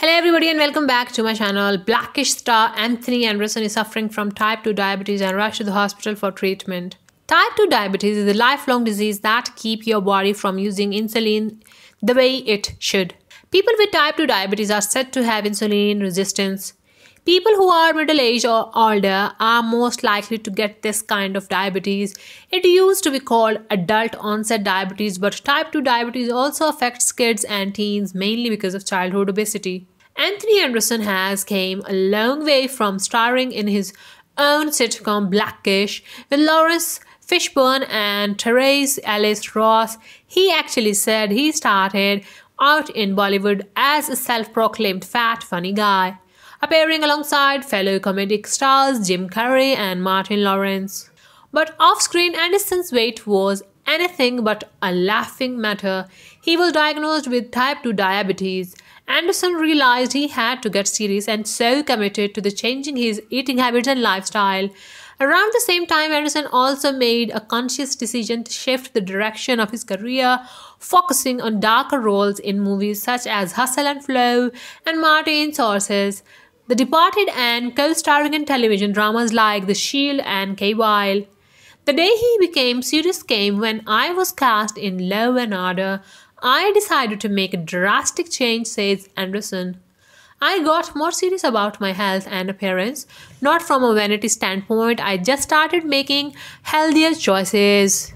Hello everybody and welcome back to my channel. Blackish star Anthony Anderson is suffering from type 2 diabetes and rushed to the hospital for treatment. Type 2 diabetes is a lifelong disease that keeps your body from using insulin the way it should. People with type 2 diabetes are said to have insulin resistance. People who are middle aged or older are most likely to get this kind of diabetes. It used to be called adult onset diabetes, but type 2 diabetes also affects kids and teens mainly because of childhood obesity. Anthony Anderson has came a long way from starring in his own sitcom Blackish with Lawrence Fishburne and Therese Alice Ross. He actually said he started out in Bollywood as a self proclaimed fat, funny guy appearing alongside fellow comedic stars Jim Carrey and Martin Lawrence. But off screen, Anderson's weight was anything but a laughing matter. He was diagnosed with type 2 diabetes. Anderson realized he had to get serious and so committed to the changing his eating habits and lifestyle. Around the same time, Anderson also made a conscious decision to shift the direction of his career, focusing on darker roles in movies such as Hustle and Flow and Martin Sources. The Departed and co-starring in television dramas like The Shield and K-Wile. The day he became serious came when I was cast in Love and Order. I decided to make a drastic change, says Anderson. I got more serious about my health and appearance, not from a vanity standpoint, I just started making healthier choices.